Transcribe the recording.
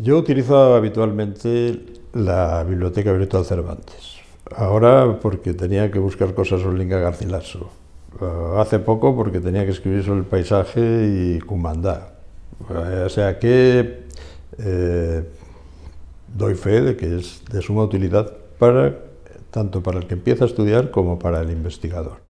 Yo utilizaba habitualmente la biblioteca virtual Cervantes. Ahora porque tenía que buscar cosas sobre Linga Garcilaso. Ah, hace poco porque tenía que escribir sobre el paisaje y Cumandá. Ah, o sea que eh, doy fe de que es de suma utilidad tanto para el que empieza a estudiar como para el investigador.